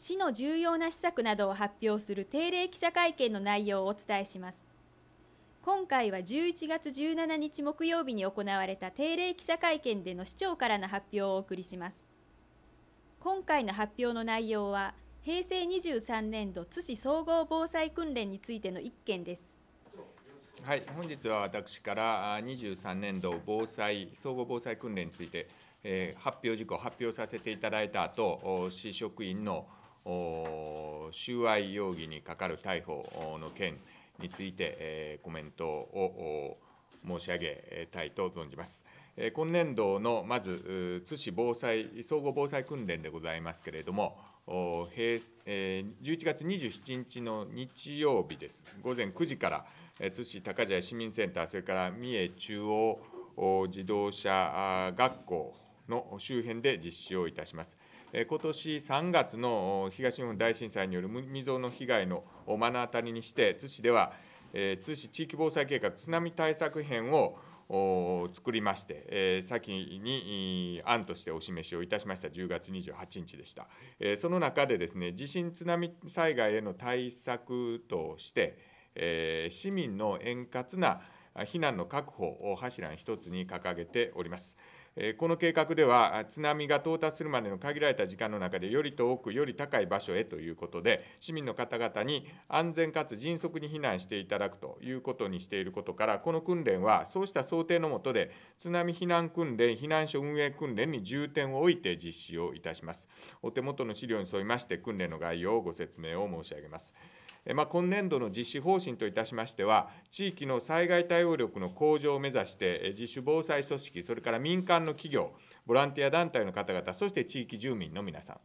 市の重要な施策などを発表する定例記者会見の内容をお伝えします今回は11月17日木曜日に行われた定例記者会見での市長からの発表をお送りします今回の発表の内容は平成23年度津市総合防災訓練についての1件ですはい、本日は私から23年度防災総合防災訓練について、えー、発表事項を発表させていただいた後市職員の収賄容疑に係る逮捕の件について、コメントを申し上げたいと存じます。今年度のまず津市防災総合防災訓練でございますけれども、平11月27日の日曜日です、午前9時から津市高茶市民センター、それから三重中央自動車学校の周辺で実施をいたします。今年3月の東日本大震災による未曾有の被害の目の当たりにして、津市では、津市地域防災計画津波対策編を作りまして、先に案としてお示しをいたしました10月28日でした。その中でですね、地震津波災害への対策として、市民の円滑な避難の確保を柱の一つに掲げております。この計画では津波が到達するまでの限られた時間の中でより遠くより高い場所へということで市民の方々に安全かつ迅速に避難していただくということにしていることからこの訓練はそうした想定のもとで津波避難訓練避難所運営訓練に重点を置いて実施をいたしますお手元の資料に沿いまして訓練の概要をご説明を申し上げます。まあ、今年度の実施方針といたしましては、地域の災害対応力の向上を目指して、自主防災組織、それから民間の企業、ボランティア団体の方々、そして地域住民の皆さん、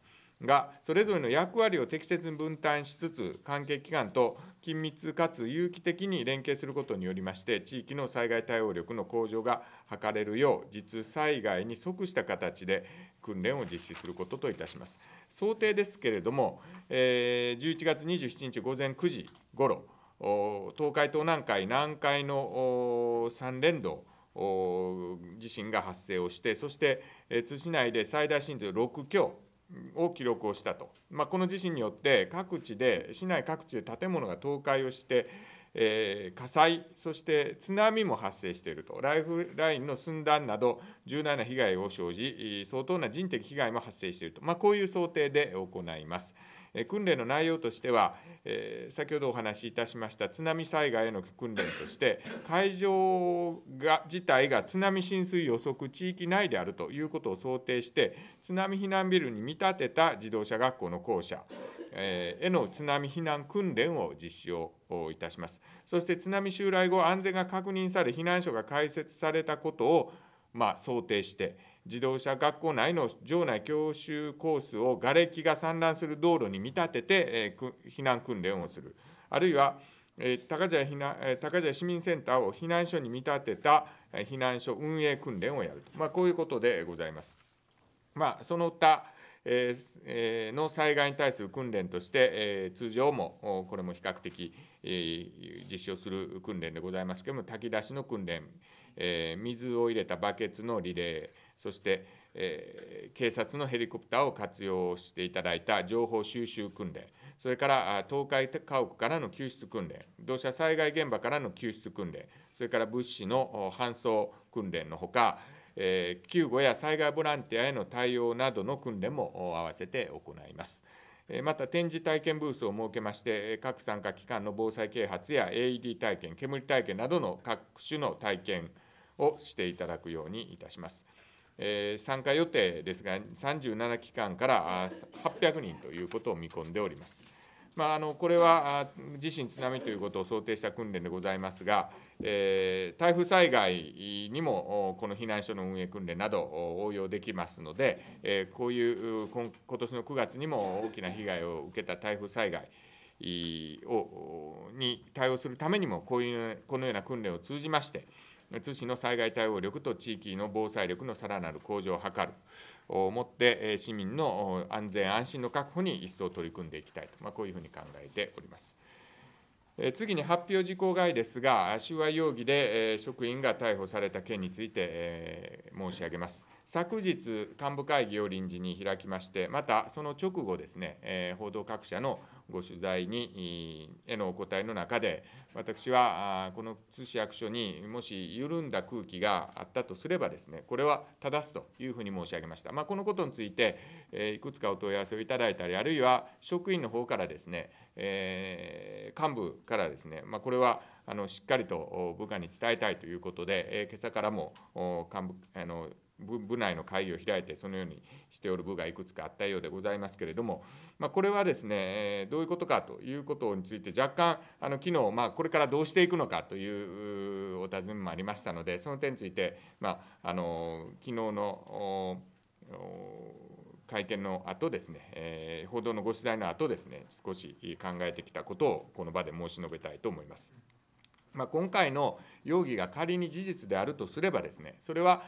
がそれぞれの役割を適切に分担しつつ関係機関と緊密かつ有機的に連携することによりまして地域の災害対応力の向上が図れるよう実災害に即した形で訓練を実施することといたします想定ですけれども、えー、11月27日午前9時ごろ東海東南海南海の3連動地震が発生をしてそして津市内で最大震度6強を記録をしたと、まあ、この地震によって各地で市内各地で建物が倒壊をして、えー、火災そして津波も発生しているとライフラインの寸断など重大な被害を生じ相当な人的被害も発生していると、まあ、こういう想定で行います。訓練の内容としては、え先ほどお話しいたしました津波災害への訓練として、会場が自体が津波浸水予測地域内であるということを想定して、津波避難ビルに見立てた自動車学校の校舎、への津波避難訓練を実施をいたします。そして津波襲来後、安全が確認され、避難所が開設されたことを、ま想定して、自動車学校内の場内教習コースを瓦礫が散乱する道路に見立てて、え避難訓練をする、あるいは高茶避高茶市民センターを避難所に見立てた避難所運営訓練をやると、まあ、こういうことでございます。まあ、その他の災害に対する訓練として、通常もこれも比較的実施をする訓練でございますけれども、炊き出しの訓練、えー、水を入れたバケツのリレーそして、えー、警察のヘリコプターを活用していただいた情報収集訓練それから倒壊家屋からの救出訓練土砂災害現場からの救出訓練それから物資の搬送訓練のほか、えー、救護や災害ボランティアへの対応などの訓練も併せて行います。また展示体験ブースを設けまして各参加機関の防災啓発や AED 体験煙体験などの各種の体験をしていただくようにいたします。参加予定ですが、37機関から800人ということを見込んでおります。まあ、あのこれは地震、津波ということを想定した訓練でございますが、えー、台風災害にもこの避難所の運営訓練など応用できますので、えー、こういう今年の9月にも大きな被害を受けた台風災害をに対応するためにもこういうこのような訓練を通じまして、津市の災害対応力と地域の防災力のさらなる向上を図るをもって市民の安全安心の確保に一層取り組んでいきたいと、まあ、こういうふうに考えております。次に発表事項外ですが、収賄容疑で職員が逮捕された件について申し上げます。昨日、幹部会議を臨時に開きまして、またその直後ですね、報道各社のご取材にへのお答えの中で、私はこの津市役所にもし緩んだ空気があったとすればですね、これは正すというふうに申し上げました。まあ、このことについて、いくつかお問い合わせをいただいたり、あるいは職員の方からですね、えー、幹部からですね、まあ、これはあのしっかりと部下に伝えたいということで、えー、今朝からも幹部あの部部内の会議を開いてそのようにしておる部がいくつかあったようでございますけれども、まあ、これはですねどういうことかということについて若干あの昨日、まあ、これからどうしていくのかというお尋ねもありましたのでその点について、まあ、あの昨日の会見の後ですね、えー、報道のご取材の後ですね少し考えてきたことをこの場で申し述べたいと思います。まあ、今回の容疑が仮に事実であるとすればですねそれは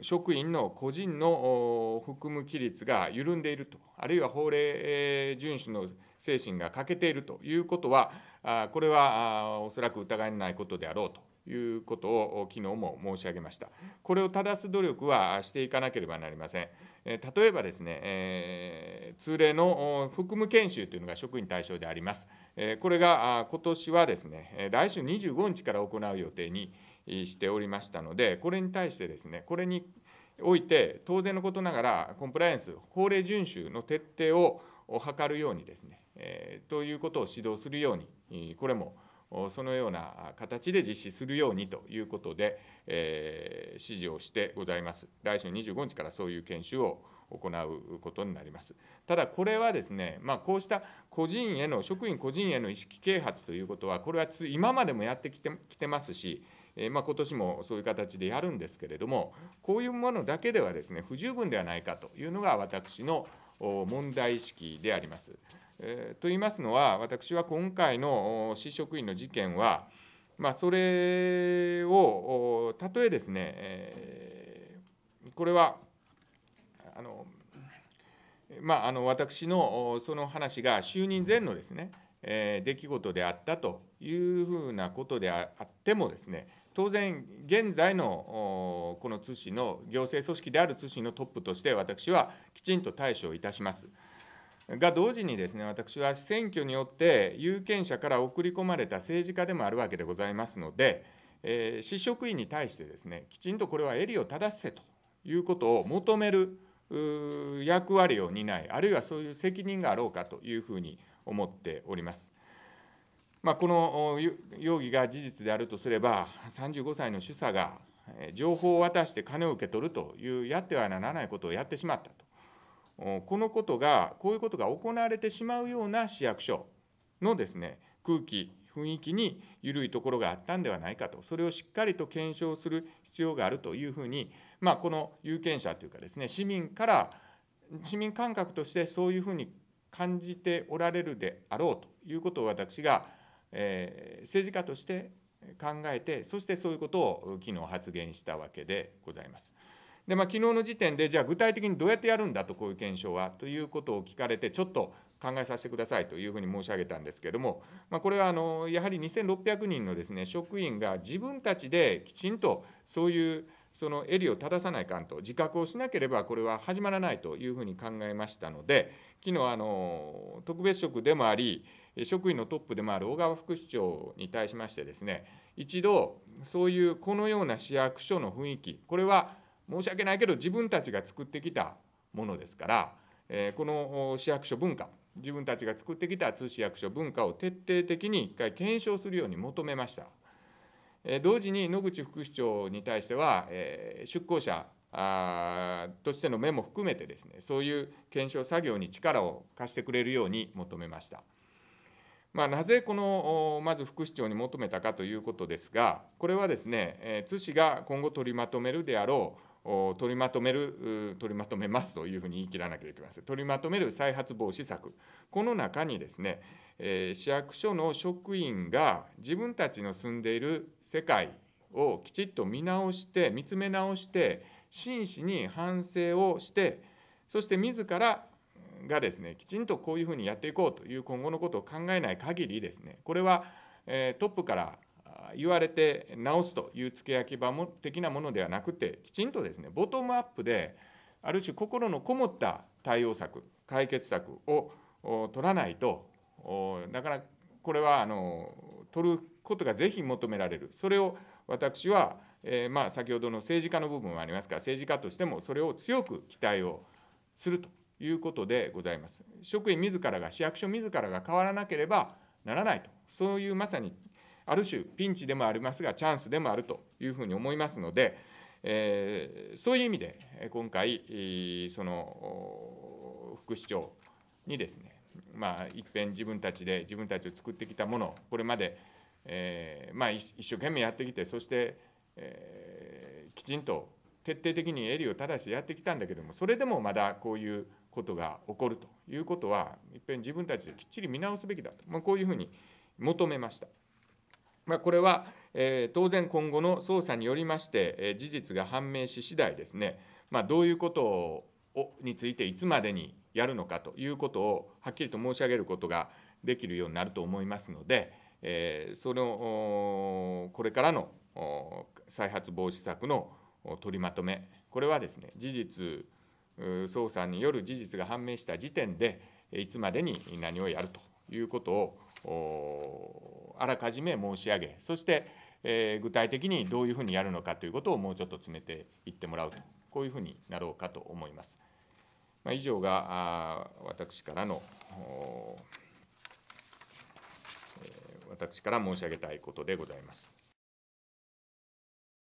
職員の個人の含む規律が緩んでいると、あるいは法令遵守の精神が欠けているということは、これはおそらく疑えないことであろうということを昨日も申し上げました。これを正す努力はしていかなければなりません。例えばですね、え通例の服務研修というのが職員対象であります。これが今年はですね、来週25日から行う予定にしておりましたので、これに対してですね、これにおいて、当然のことながら、コンプライアンス、法令遵守の徹底を図るようにですね、えということを指導するように、これもそのような形で実施するようにということで、え指示をしてございます。来週25日からそういう研修を行うことになります。ただ、これはですね、まあ、こうした個人への、職員個人への意識啓発ということは、これは今までもやってきてきてますし、えまあ、今年もそういう形でやるんですけれどもこういうものだけではですね不十分ではないかというのが私の問題意識であります。えと言いますのは私は今回の市職員の事件は、まあ、それをたとえですね、えこれはあのまあ、あの私のその話が就任前のですね、え出来事であったというふうなことであってもですね当然現在のこの津市の行政組織である津市のトップとして私はきちんと対処いたします。が同時にですね私は選挙によって有権者から送り込まれた政治家でもあるわけでございますので、えー、市職員に対してですねきちんとこれは襟を正せということを求める役割を担いあるいはそういう責任があろうかというふうに思っております。まあ、この容疑が事実であるとすれば、35歳の主査が情報を渡して金を受け取るというやってはならないことをやってしまったと、このことが、こういうことが行われてしまうような市役所のですね空気、雰囲気に緩いところがあったんではないかと、それをしっかりと検証する必要があるというふうに、まあ、この有権者というかですね、市民から、市民感覚としてそういうふうに感じておられるであろうということを私がえ政治家として考えて、そしてそういうことを昨日発言したわけでございます。でまあ、昨日の時点で、じゃあ具体的にどうやってやるんだと、こういう検証はということを聞かれて、ちょっと考えさせてくださいというふうに申し上げたんですけれども、まあ、これはあのやはり2600人のです、ね、職員が自分たちできちんとそういうその襟を正さないかんと自覚をしなければこれは始まらないというふうに考えましたので昨日あの特別職でもあり職員のトップでもある小川副市長に対しましてですね一度そういうこのような市役所の雰囲気これは申し訳ないけど自分たちが作ってきたものですからこの市役所文化自分たちが作ってきた通市役所文化を徹底的に一回検証するように求めました。同時に野口副市長に対しては、出向者としての目も含めてですね、そういう検証作業に力を貸してくれるように求めました。まあ、なぜこのまず副市長に求めたかということですが、これはですね、津市が今後取りまとめるであろう取りまとめる取りまとめますというふうに言い切らなければいけません取りまとめる再発防止策この中にですね、え市役所の職員が自分たちの住んでいる世界をきちっと見直して見つめ直して真摯に反省をしてそして自らがですねきちんとこういうふうにやっていこうという今後のことを考えない限りですねこれはトップから言われて直すという付け焼き場的なものではなくてきちんとですねボトムアップである種心のこもった対応策解決策を取らないとだからこれはあの取ることがぜひ求められるそれを私は、えー、まあ、先ほどの政治家の部分もありますから政治家としてもそれを強く期待をするということでございます職員自らが市役所自らが変わらなければならないとそういうまさにある種ピンチでもありますがチャンスでもあるというふうに思いますので、えー、そういう意味で今回その副市長にですねまあいっぺん自分たちで自分たちを作ってきたものこれまで、えー、まあ、一生懸命やってきてそして、えー、きちんと徹底的に襟を正してやってきたんだけどもそれでもまだこういうことが起こるということはいっぺん自分たちできっちり見直すべきだと、まあ、こういうふうに求めました。まこれは、え当然今後の捜査によりまして、え事実が判明し次第ですね、まどういうことをについていつまでにやるのかということをはっきりと申し上げることができるようになると思いますので、えそのこれからの再発防止策の取りまとめこれはですね事実捜査による事実が判明した時点でいつまでに何をやるということをあらかじめ申し上げそして、え具体的にどういうふうにやるのかということをもうちょっと詰めていってもらうとこういうふうになろうかと思います。まあ、以上が私からの私から申し上げたいことでございます。